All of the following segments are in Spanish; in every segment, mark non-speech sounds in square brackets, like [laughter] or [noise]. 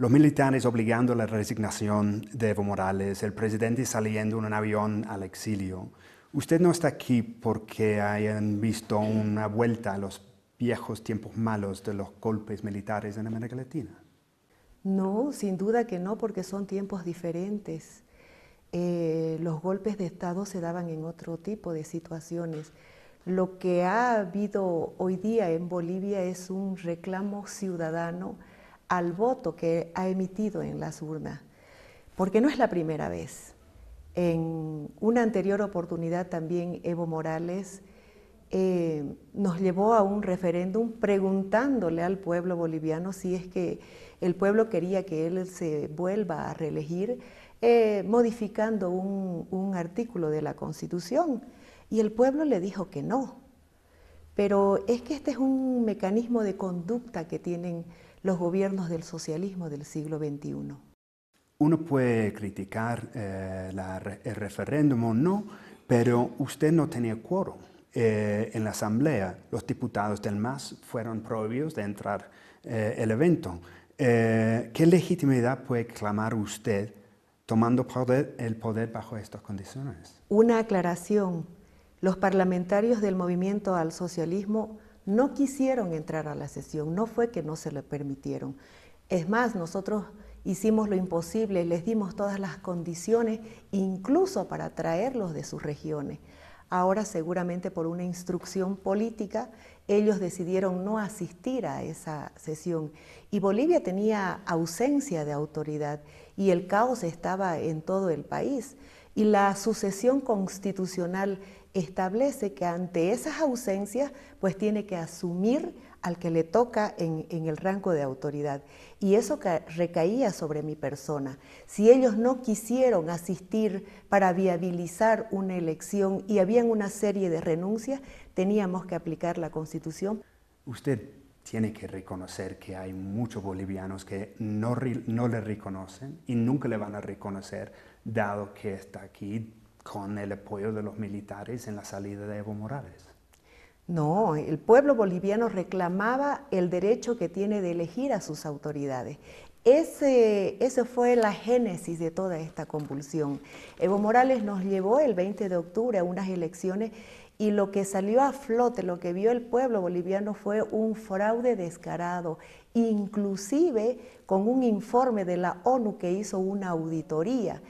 los militares obligando la resignación de Evo Morales, el presidente saliendo en un avión al exilio. Usted no está aquí porque hayan visto una vuelta a los viejos tiempos malos de los golpes militares en América Latina. No, sin duda que no, porque son tiempos diferentes. Eh, los golpes de Estado se daban en otro tipo de situaciones. Lo que ha habido hoy día en Bolivia es un reclamo ciudadano al voto que ha emitido en las urnas, porque no es la primera vez. En una anterior oportunidad también Evo Morales eh, nos llevó a un referéndum preguntándole al pueblo boliviano si es que el pueblo quería que él se vuelva a reelegir, eh, modificando un, un artículo de la Constitución. Y el pueblo le dijo que no. Pero es que este es un mecanismo de conducta que tienen los gobiernos del socialismo del siglo XXI. Uno puede criticar eh, el referéndum o no, pero usted no tenía quórum. Eh, en la asamblea, los diputados del MAS fueron prohibidos de entrar eh, el evento. Eh, ¿Qué legitimidad puede clamar usted tomando poder, el poder bajo estas condiciones? Una aclaración. Los parlamentarios del movimiento al socialismo no quisieron entrar a la sesión, no fue que no se le permitieron. Es más, nosotros hicimos lo imposible, les dimos todas las condiciones, incluso para traerlos de sus regiones. Ahora seguramente por una instrucción política, ellos decidieron no asistir a esa sesión y Bolivia tenía ausencia de autoridad y el caos estaba en todo el país. Y la sucesión constitucional establece que ante esas ausencias, pues tiene que asumir al que le toca en, el rango de autoridad. Y eso recaía sobre mi persona. Si ellos no quisieron asistir para viabilizar una elección y habían una serie de renuncias, teníamos que aplicar la constitución. Usted tiene que reconocer que hay muchos bolivianos que no, no le reconocen y nunca le van a reconocer, dado que está aquí con el apoyo de los militares en la salida de Evo Morales. No, el pueblo boliviano reclamaba el derecho que tiene de elegir a sus autoridades. Ese, fue la génesis de toda esta convulsión. Evo Morales nos llevó el 20 de octubre a unas elecciones y lo que salió a flote, lo que vio el pueblo boliviano fue un fraude descarado, inclusive con un informe de la ONU que hizo una auditoría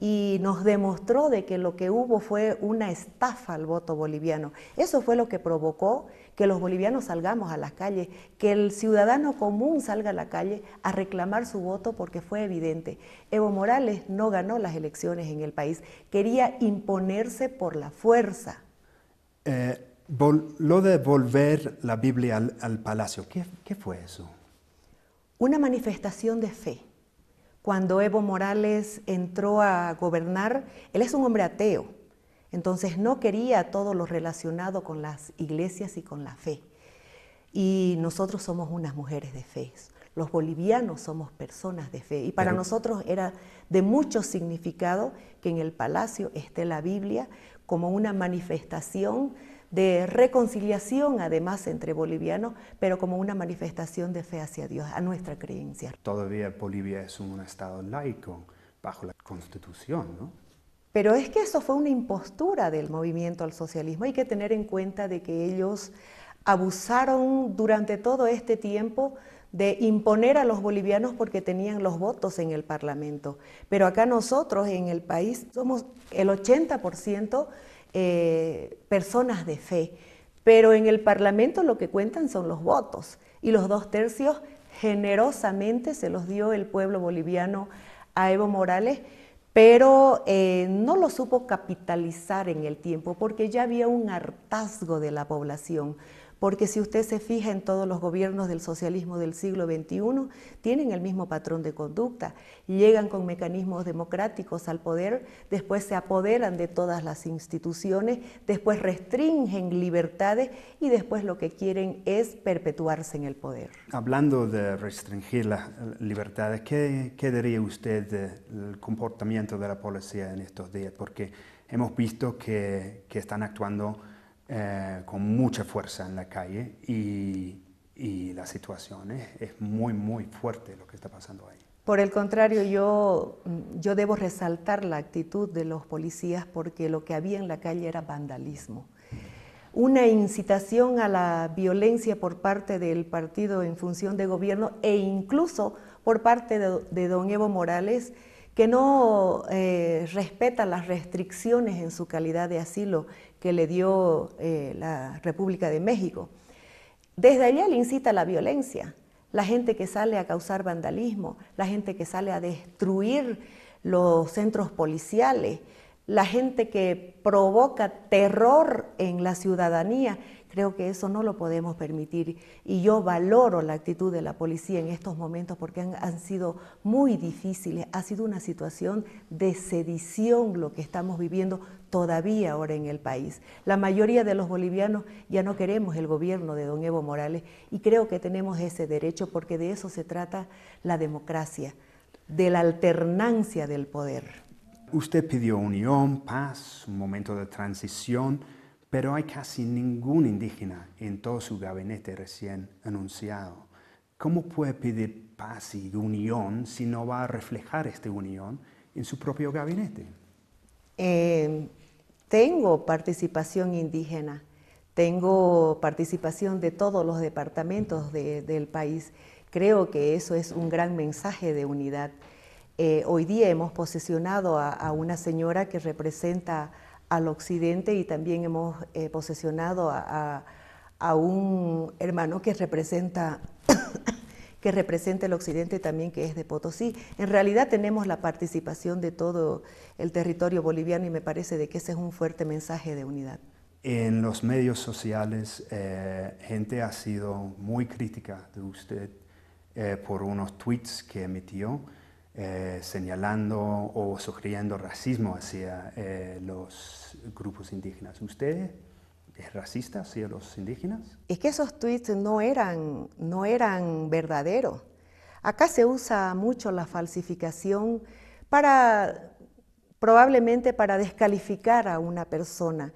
y nos demostró de que lo que hubo fue una estafa al voto boliviano. Eso fue lo que provocó que los bolivianos salgamos a las calles, que el ciudadano común salga a la calle a reclamar su voto porque fue evidente. Evo Morales no ganó las elecciones en el país, quería imponerse por la fuerza. Eh, lo de volver la Biblia al, palacio, ¿qué, fue eso? Una manifestación de fe. Cuando Evo Morales entró a gobernar, él es un hombre ateo, entonces no quería todo lo relacionado con las iglesias y con la fe. Y nosotros somos unas mujeres de fe, los bolivianos somos personas de fe. Y para nosotros era de mucho significado que en el palacio esté la Biblia como una manifestación de reconciliación además entre bolivianos, pero como una manifestación de fe hacia Dios, a nuestra creencia. Todavía Bolivia es un estado laico bajo la constitución, ¿no? Pero es que eso fue una impostura del movimiento al socialismo. Hay que tener en cuenta de que ellos abusaron durante todo este tiempo de imponer a los bolivianos porque tenían los votos en el Parlamento. Pero acá nosotros en el país somos el 80% eh, personas de fe, pero en el Parlamento lo que cuentan son los votos y los dos tercios generosamente se los dio el pueblo boliviano a Evo Morales, pero eh, no lo supo capitalizar en el tiempo porque ya había un hartazgo de la población porque si usted se fija en todos los gobiernos del socialismo del siglo XXI, tienen el mismo patrón de conducta, llegan con mecanismos democráticos al poder, después se apoderan de todas las instituciones, después restringen libertades y después lo que quieren es perpetuarse en el poder. Hablando de restringir las libertades, ¿qué, diría usted del comportamiento de la policía en estos días? Porque hemos visto que, que están actuando eh, con mucha fuerza en la calle y, y la situación es, muy, muy fuerte lo que está pasando ahí. Por el contrario, yo, mm, yo debo resaltar la actitud de los policías porque lo que había en la calle era vandalismo. Una incitación a la violencia por parte del partido en función de gobierno e incluso por parte de, don Evo Morales, que no eh, respeta las restricciones en su calidad de asilo que le dio eh, la República de México. Desde allá le incita la violencia, la gente que sale a causar vandalismo, la gente que sale a destruir los centros policiales, la gente que provoca terror en la ciudadanía Creo que eso no lo podemos permitir y yo valoro la actitud de la policía en estos momentos porque han, sido muy difíciles. Ha sido una situación de sedición lo que estamos viviendo todavía ahora en el país. La mayoría de los bolivianos ya no queremos el gobierno de don Evo Morales y creo que tenemos ese derecho porque de eso se trata la democracia, de la alternancia del poder. Usted pidió unión, paz, un momento de transición pero hay casi ningún indígena en todo su gabinete recién anunciado. ¿Cómo puede pedir paz y unión si no va a reflejar esta unión en su propio gabinete? Eh, tengo participación indígena, tengo participación de todos los departamentos del país. Creo que eso es un gran mensaje de unidad. Eh, hoy día hemos posesionado a una señora que representa al occidente y también hemos eh, posesionado a, un hermano que representa, [coughs] que representa el occidente también, que es de Potosí. En realidad tenemos la participación de todo el territorio boliviano y me parece de que ese es un fuerte mensaje de unidad. En los medios sociales, eh, gente ha sido muy crítica de usted eh, por unos tweets que emitió eh, señalando o sugiriendo racismo hacia eh, los grupos indígenas. ¿Usted es racista hacia los indígenas? Es que esos tweets no eran, no eran verdaderos. Acá se usa mucho la falsificación para probablemente para descalificar a una persona.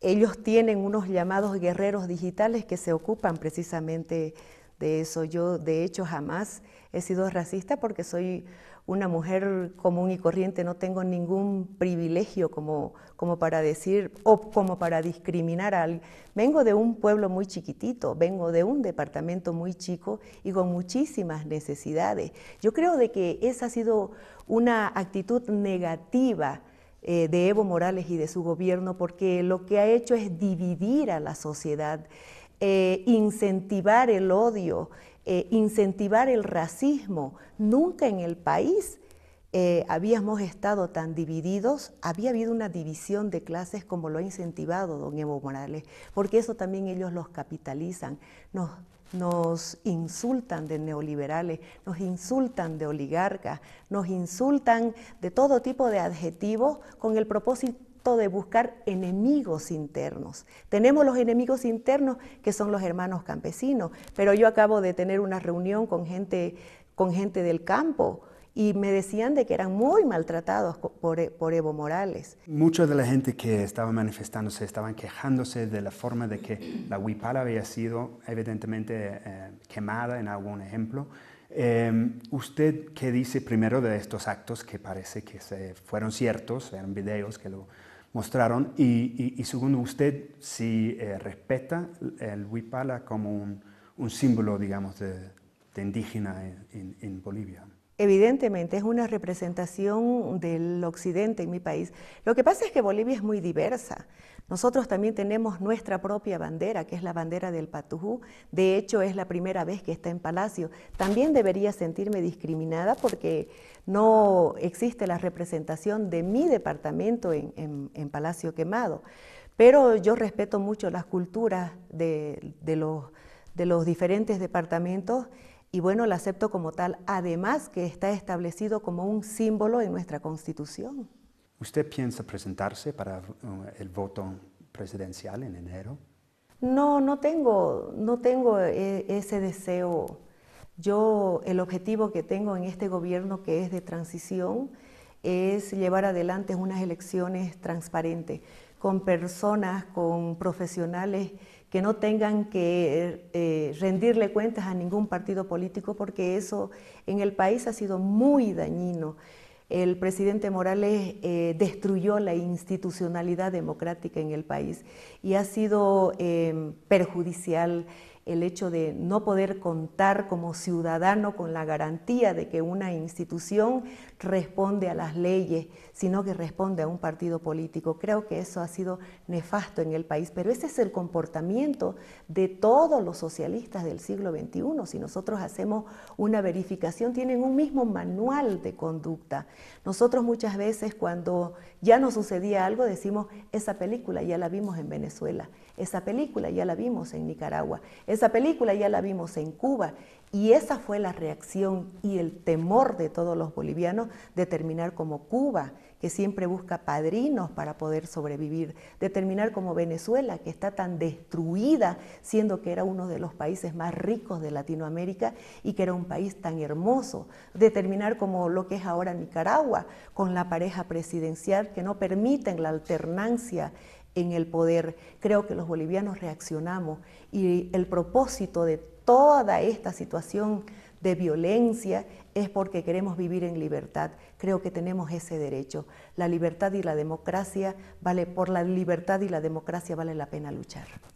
Ellos tienen unos llamados guerreros digitales que se ocupan precisamente de eso. Yo, de hecho, jamás he sido racista porque soy una mujer común y corriente, no tengo ningún privilegio como, como para decir o como para discriminar a alguien. Vengo de un pueblo muy chiquitito, vengo de un departamento muy chico y con muchísimas necesidades. Yo creo de que esa ha sido una actitud negativa eh, de Evo Morales y de su gobierno porque lo que ha hecho es dividir a la sociedad. Eh, incentivar el odio, eh, incentivar el racismo. Nunca en el país eh, habíamos estado tan divididos, había habido una división de clases como lo ha incentivado don Evo Morales, porque eso también ellos los capitalizan, nos, nos insultan de neoliberales, nos insultan de oligarcas, nos insultan de todo tipo de adjetivos con el propósito de buscar enemigos internos. Tenemos los enemigos internos que son los hermanos campesinos, pero yo acabo de tener una reunión con gente, con gente del campo y me decían de que eran muy maltratados por, por, Evo Morales. Mucha de la gente que estaba manifestándose estaban quejándose de la forma de que la huipala había sido evidentemente eh, quemada en algún ejemplo. Em, ¿Usted qué dice primero de estos actos que parece que se fueron ciertos, eran videos que lo mostraron. Y, y, segundo, usted si eh, respeta el huipala como un, un símbolo, digamos, de, de indígena en, en Bolivia. Evidentemente es una representación del occidente en mi país. Lo que pasa es que Bolivia es muy diversa. Nosotros también tenemos nuestra propia bandera, que es la bandera del Patujú. De hecho, es la primera vez que está en Palacio. También debería sentirme discriminada porque no existe la representación de mi departamento en, Palacio Quemado. Pero yo respeto mucho las culturas de, los, de los diferentes departamentos y bueno, la acepto como tal, además que está establecido como un símbolo en nuestra Constitución. ¿Usted piensa presentarse para eh, el voto presidencial en enero? No, no tengo, no tengo eh, ese deseo. Yo el objetivo que tengo en este gobierno que es de transición es llevar adelante unas elecciones transparentes, con personas, con profesionales que no tengan que eh, rendirle cuentas a ningún partido político, porque eso en el país ha sido muy dañino. El presidente Morales eh, destruyó la institucionalidad democrática en el país y ha sido em, perjudicial el hecho de no poder contar como ciudadano con la garantía de que una institución responde a las leyes, sino que responde a un partido político. Creo que eso ha sido nefasto en el país, pero ese es el comportamiento de todos los socialistas del siglo XXI. Si nosotros hacemos una verificación, tienen un mismo manual de conducta. Nosotros muchas veces cuando ya nos sucedía algo decimos, esa película ya la vimos en Venezuela, esa película ya la vimos en Nicaragua, esa película ya la vimos en Cuba, y esa fue la reacción y el temor de todos los bolivianos de terminar como Cuba, que siempre busca padrinos para poder sobrevivir, de terminar como Venezuela, que está tan destruida, siendo que era uno de los países más ricos de Latinoamérica y que era un país tan hermoso, de terminar como lo que es ahora Nicaragua, con la pareja presidencial que no permiten la alternancia en el poder. Creo que los bolivianos reaccionamos y el propósito de toda esta situación de violencia es porque queremos vivir en libertad. Creo que tenemos ese derecho. La libertad y la democracia vale por la libertad y la democracia vale la pena luchar.